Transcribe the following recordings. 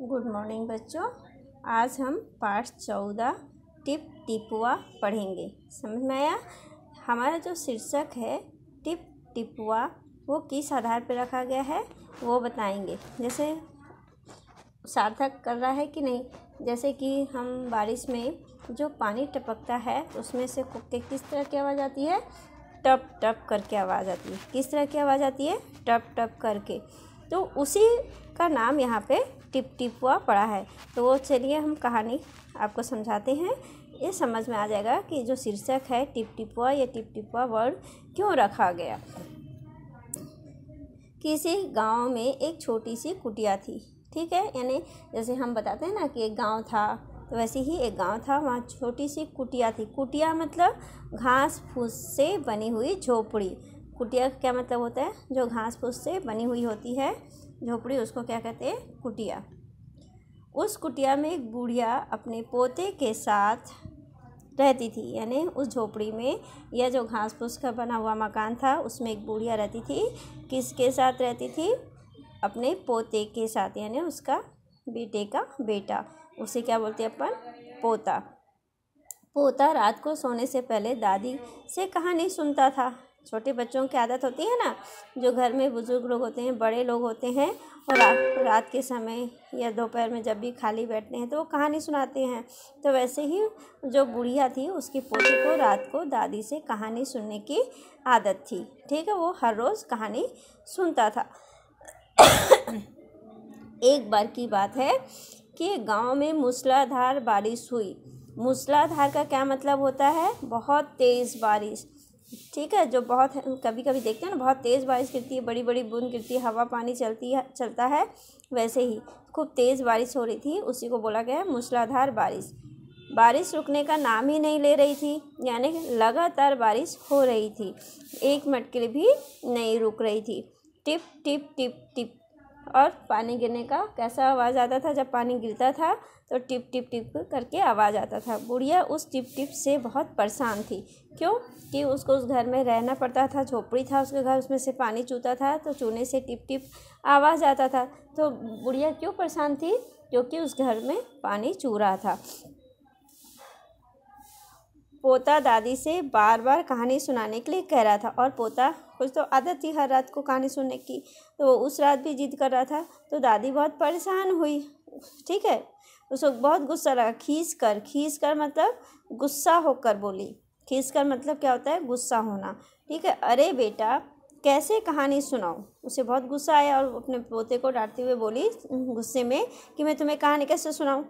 good morning बच्चों आज हम पार्ट चौदह टिप टिपुआ पढ़ेंगे समझ में आया हमारा जो शीर्षक है टिप टिपुआ वो किस आधार पर रखा गया है वो बताएंगे जैसे सार्थक कर रहा है कि नहीं जैसे कि हम बारिश में जो पानी टपकता है उसमें से कुके किस तरह की आवाज़ आती है टप टप करके आवाज़ आती है किस तरह की आवाज़ आती है टप टप करके तो उसी का नाम यहाँ पे टिप टिप हुआ पड़ा है तो वो चलिए हम कहानी आपको समझाते हैं ये समझ में आ जाएगा कि जो शीर्षक है टिप टिपुआ या टिप टिपुआ वर्ड क्यों रखा गया किसी गांव में एक छोटी सी कुटिया थी ठीक है यानी जैसे हम बताते हैं ना कि एक गांव था तो वैसे ही एक गांव था वहाँ छोटी सी कुटिया थी कुटिया मतलब घास फूस से बनी हुई झोपड़ी कुटिया क्या मतलब होता है जो घास फूस से बनी हुई होती है झोपड़ी उसको क्या कहते हैं कुटिया उस कुटिया में एक बूढ़िया अपने पोते के साथ रहती थी यानी उस झोपड़ी में यह जो घास फूस का बना हुआ मकान था उसमें एक बूढ़िया रहती थी किसके साथ रहती थी अपने पोते के साथ यानी उसका बेटे का बेटा उसे क्या बोलते हैं अपन पोता पोता रात को सोने से पहले दादी से कहानी सुनता था छोटे बच्चों की आदत होती है ना जो घर में बुज़ुर्ग लोग होते हैं बड़े लोग होते हैं और रा, रात के समय या दोपहर में जब भी खाली बैठते हैं तो वो कहानी सुनाते हैं तो वैसे ही जो बुढ़िया थी उसकी पोती को रात को दादी से कहानी सुनने की आदत थी ठीक है वो हर रोज़ कहानी सुनता था एक बार की बात है कि गांव में मूसलाधार बारिश हुई मूसलाधार का क्या मतलब होता है बहुत तेज़ बारिश ठीक है जो बहुत कभी कभी देखते हैं ना बहुत तेज़ बारिश गिरती है बड़ी बड़ी बूंद गिरती है हवा पानी चलती है चलता है वैसे ही खूब तेज़ बारिश हो रही थी उसी को बोला गया मूसलाधार बारिश बारिश रुकने का नाम ही नहीं ले रही थी यानी लगातार बारिश हो रही थी एक मिनट के लिए भी नहीं रुक रही थी टिप टिप टिप टिप और पानी गिरने का कैसा आवाज़ आता था जब पानी गिरता था तो टिप टिप टिप करके आवाज़ आता था बुढ़िया उस टिप टिप से बहुत परेशान थी क्यों कि उसको उस घर में रहना पड़ता था झोपड़ी था उसके घर उसमें से पानी चूता था तो चूने से टिप टिप आवाज़ आता था तो बुढ़िया क्यों परेशान थी क्योंकि उस घर में पानी चू रहा था पोता दादी से बार बार कहानी सुनाने के लिए कह रहा था और पोता कुछ तो आदत थी हर रात को कहानी सुनने की तो वो उस रात भी जिद कर रहा था तो दादी बहुत परेशान हुई ठीक है उसको बहुत गुस्सा लगा खींच कर खींच कर मतलब गुस्सा होकर बोली खींच कर मतलब क्या होता है गुस्सा होना ठीक है अरे बेटा कैसे कहानी सुनाओ उसे बहुत गुस्सा आया और अपने पोते को डांटते हुए बोली गुस्से में कि मैं तुम्हें कहानी कैसे सुनाऊँ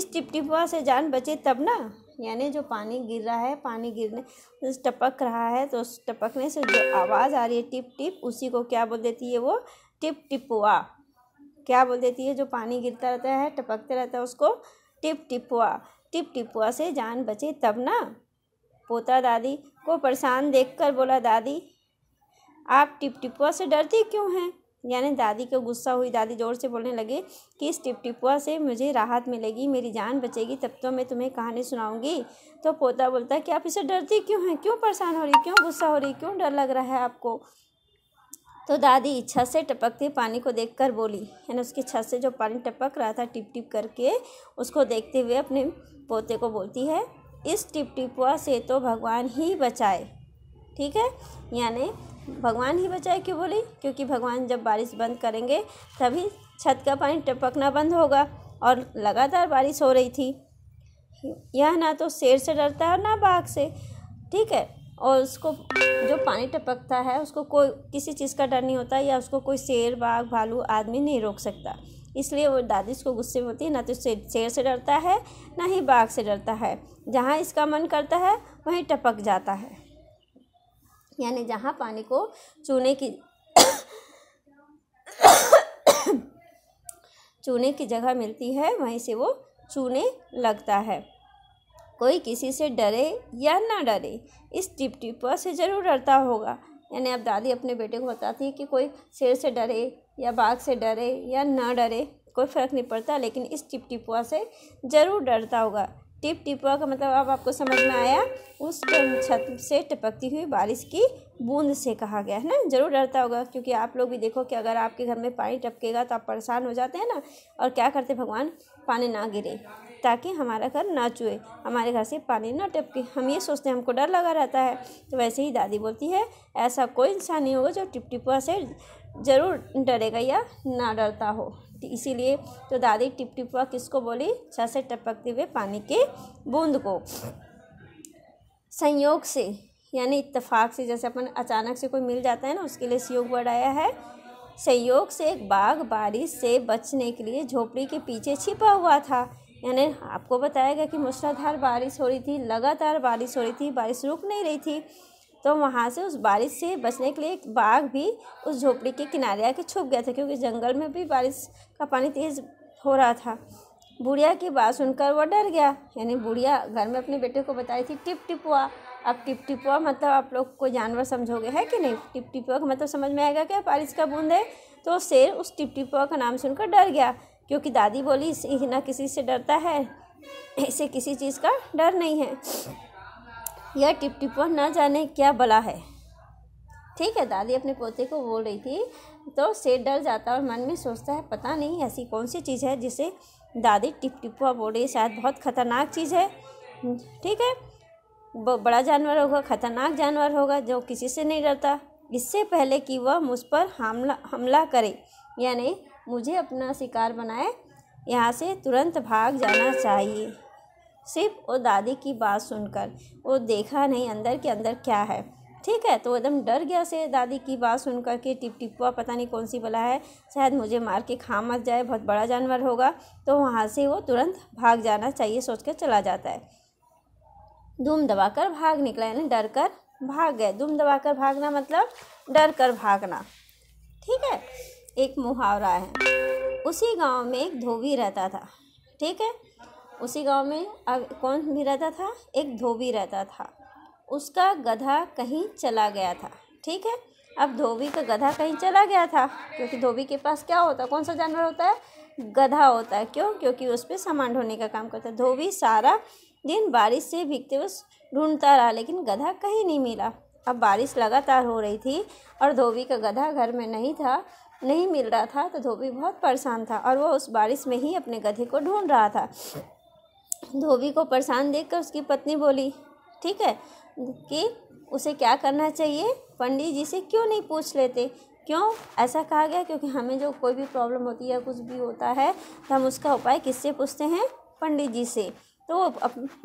इस टिपटिपुआ से जान बचे तब ना यानी जो पानी गिर रहा है पानी गिरने टपक रहा है तो उस टपकने से जो आवाज़ आ रही है टिप टिप उसी को क्या बोल देती है वो टिप टिपुआ क्या बोल देती है जो पानी गिरता रहता है टपकते रहता है उसको टिप टिपुआ टिप टिपुआ से जान बचे तब ना पोता दादी को परेशान देखकर बोला दादी आप टिप टिपुआ से डरती क्यों हैं यानी दादी को गुस्सा हुई दादी ज़ोर से बोलने लगे कि इस टिपटिपुआ से मुझे राहत मिलेगी मेरी जान बचेगी तब तो मैं तुम्हें कहानी सुनाऊंगी तो पोता बोलता कि आप इसे डरती क्यों हैं क्यों परेशान हो रही क्यों गुस्सा हो रही क्यों डर लग रहा है आपको तो दादी छत से टपकते पानी को देखकर बोली यानी उसकी छत से जो पानी टपक रहा था टिप टिप करके उसको देखते हुए अपने पोते को बोलती है इस टिप टिपुआ से तो भगवान ही बचाए ठीक है यानी भगवान ही बचाए क्यों बोली क्योंकि भगवान जब बारिश बंद करेंगे तभी छत का पानी टपकना बंद होगा और लगातार बारिश हो रही थी यह ना तो शेर से डरता है और ना बाघ से ठीक है और उसको जो पानी टपकता है उसको कोई किसी चीज़ का डर नहीं होता या उसको कोई शेर बाघ भालू आदमी नहीं रोक सकता इसलिए वो दादी इसको गुस्से में होती है ना तो शेर से डरता है ना ही बाघ से डरता है जहाँ इसका मन करता है वहीं टपक जाता है यानी जहाँ पानी को चूने की चूने की जगह मिलती है वहीं से वो चूने लगता है कोई किसी से डरे या ना डरे इस टिप टिपा से ज़रूर डरता होगा यानी अब दादी अपने बेटे को बताती है कि कोई शेर से डरे या बाघ से डरे या ना डरे कोई फ़र्क नहीं पड़ता लेकिन इस टिप टिपुआ से ज़रूर डरता होगा टिप टिपा का मतलब अब आपको समझ में आया उस छत से टपकती हुई बारिश की बूंद से कहा गया है ना जरूर डरता होगा क्योंकि आप लोग भी देखो कि अगर आपके घर में पानी टपकेगा तो आप परेशान हो जाते हैं ना और क्या करते भगवान पानी ना गिरे ताकि हमारा घर ना चुए हमारे घर से पानी ना टपके हम ये सोचते हैं हमको डर लगा रहता है तो वैसे ही दादी बोलती है ऐसा कोई इंसान नहीं होगा जो टिप टिपुआ से ज़रूर डरेगा या ना डरता हो तो इसीलिए तो दादी टिप टिपा किसको बोली छा से टपकते हुए पानी के बूंद को संयोग से यानी इत्तफाक से जैसे अपन अचानक से कोई मिल जाता है ना उसके लिए संयोग वर्ड आया है संयोग से एक बाघ बारिश से बचने के लिए झोपड़ी के पीछे छिपा हुआ था यानी आपको बताया गया कि मूसलाधार बारिश हो रही थी लगातार बारिश हो रही थी बारिश रुक नहीं रही थी तो वहाँ से उस बारिश से बचने के लिए एक बाघ भी उस झोपड़ी के किनारे आके छुप गया था क्योंकि जंगल में भी बारिश का पानी तेज़ हो रहा था बुढ़िया की बात सुनकर वह डर गया यानी बुढ़िया घर में अपने बेटे को बताई थी टिप टिपुआ अब टिप टिपुआ मतलब आप लोग को जानवर समझोगे है कि नहीं टिप टिपुआ का मतलब समझ में आएगा क्या बारिश का बूंद है तो शेर उस टिप टिपुआ का नाम सुनकर डर गया क्योंकि दादी बोली ना किसी से डरता है इसे किसी चीज़ का डर नहीं है यह पर न जाने क्या बला है ठीक है दादी अपने पोते को बोल रही थी तो सेठ डर जाता और मन में सोचता है पता नहीं ऐसी कौन सी चीज़ है जिसे दादी टिपटिपा बोल रही है शायद बहुत खतरनाक चीज़ है ठीक है बड़ा जानवर होगा खतरनाक जानवर होगा जो किसी से नहीं डरता इससे पहले कि वह मुझ पर हमला हमला करे यानी मुझे अपना शिकार बनाए यहाँ से तुरंत भाग जाना चाहिए सिर्फ वो दादी की बात सुनकर वो देखा नहीं अंदर के अंदर क्या है ठीक है तो एकदम डर गया से दादी की बात सुनकर के टिप टिपुआ पता नहीं कौन सी बला है शायद मुझे मार के खा मत जाए बहुत बड़ा जानवर होगा तो वहाँ से वो तुरंत भाग जाना चाहिए सोच कर चला जाता है धूम दबा कर भाग निकला यानी डर कर भाग गए धूम दबा कर भागना मतलब डर कर भागना ठीक है एक मुहावरा है उसी गांव में एक धोबी रहता था ठीक है उसी गांव में अब कौन भी रहता था एक धोबी रहता था उसका गधा कहीं चला गया था ठीक है अब धोबी का गधा कहीं चला गया था क्योंकि धोबी के पास क्या होता है कौन सा जानवर होता है गधा होता है क्यों क्योंकि उस पर सामान ढोने का काम करता है धोबी सारा दिन बारिश से भीगते हुए ढूंढता रहा लेकिन गधा कहीं नहीं मिला अब बारिश लगातार हो रही थी और धोबी का गधा घर में नहीं था नहीं मिल रहा था तो धोबी बहुत परेशान था और वह उस बारिश में ही अपने गधे को ढूंढ रहा था धोबी को परेशान देखकर उसकी पत्नी बोली ठीक है कि उसे क्या करना चाहिए पंडित जी से क्यों नहीं पूछ लेते क्यों ऐसा कहा गया क्योंकि हमें जो कोई भी प्रॉब्लम होती है कुछ भी होता है तो हम उसका उपाय किससे पूछते हैं पंडित जी से तो वो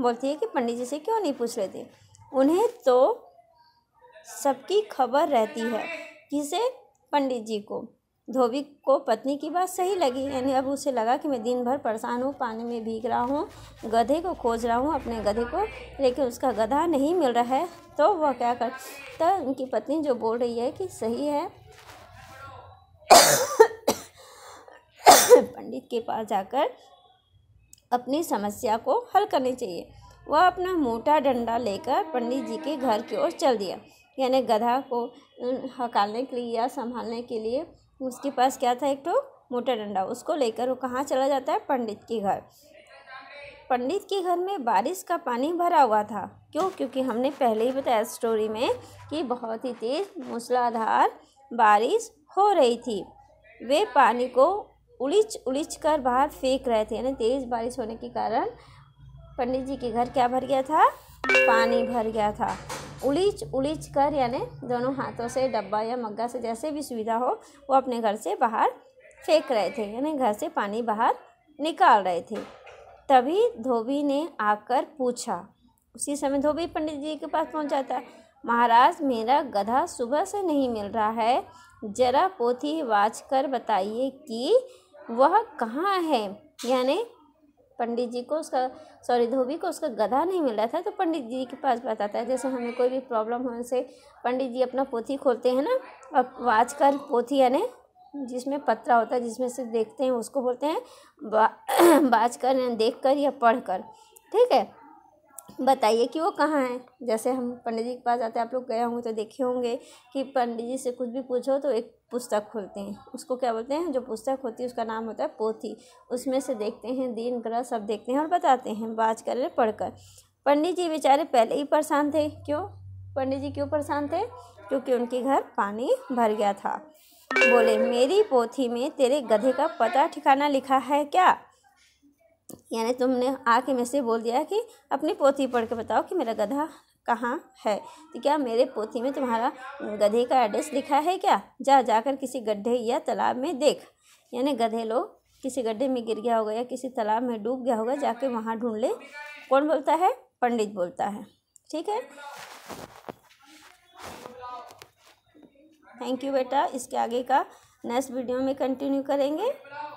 बोलती है कि पंडित जी से क्यों नहीं पूछ लेते उन्हें तो सबकी खबर रहती है किसे पंडित जी को धोबी को पत्नी की बात सही लगी यानी अब उसे लगा कि मैं दिन भर परेशान हूँ पानी में भीग रहा हूँ गधे को खोज रहा हूँ अपने गधे को लेकिन उसका गधा नहीं मिल रहा है तो वह क्या कर तो उनकी पत्नी जो बोल रही है कि सही है पंडित के पास जाकर अपनी समस्या को हल करनी चाहिए वह अपना मोटा डंडा लेकर पंडित जी के घर की ओर चल दिया यानी गधा को हकालने के लिए या संभालने के लिए उसके पास क्या था एक तो मोटा डंडा उसको लेकर वो कहाँ चला जाता है पंडित के घर पंडित के घर में बारिश का पानी भरा हुआ था क्यों क्योंकि हमने पहले ही बताया स्टोरी में कि बहुत ही तेज़ मूसलाधार बारिश हो रही थी वे पानी को उलिच उलिच कर बाहर फेंक रहे थे यानी तेज़ बारिश होने के कारण पंडित जी के घर क्या भर गया था पानी भर गया था उलीच उलीच कर यानी दोनों हाथों से डब्बा या मग्गा से जैसे भी सुविधा हो वो अपने घर से बाहर फेंक रहे थे यानी घर से पानी बाहर निकाल रहे थे तभी धोबी ने आकर पूछा उसी समय धोबी पंडित जी के पास पहुंच जाता है महाराज मेरा गधा सुबह से नहीं मिल रहा है जरा पोथी वाच कर बताइए कि वह कहाँ है यानी पंडित जी को उसका सॉरी धोबी को उसका गधा नहीं मिला था तो पंडित जी के पास बताता है जैसे हमें कोई भी प्रॉब्लम हो उनसे पंडित जी अपना पोथी खोलते हैं ना और वाच कर पोथी यानी जिसमें पत्रा होता है जिसमें से देखते हैं उसको बोलते हैं बा, बाज कर देख कर या पढ़ कर ठीक है बताइए कि वो कहाँ है जैसे हम पंडित जी के पास जाते हैं आप लोग गए होंगे तो देखे होंगे कि पंडित जी से कुछ भी पूछो तो एक पुस्तक खोलते हैं उसको क्या बोलते हैं जो पुस्तक होती है उसका नाम होता है पोथी उसमें से देखते हैं दिन ग्रह सब देखते हैं और बताते हैं बात कर पढ़कर पंडित जी बेचारे पहले ही परेशान थे क्यों पंडित जी क्यों परेशान थे क्योंकि उनके घर पानी भर गया था बोले मेरी पोथी में तेरे गधे का पता ठिकाना लिखा है क्या यानी तुमने आके में से बोल दिया कि अपनी पोथी पढ़ के बताओ कि मेरा गधा कहाँ है तो क्या मेरे पोथी में तुम्हारा गधे का एड्रेस लिखा है क्या जा जाकर किसी गड्ढे या तालाब में देख यानी गधे लोग किसी गड्ढे में गिर गया होगा या किसी तालाब में डूब गया होगा जाके वहाँ ढूंढ ले कौन बोलता है पंडित बोलता है ठीक है थैंक यू बेटा इसके आगे का नेक्स्ट वीडियो में कंटिन्यू करेंगे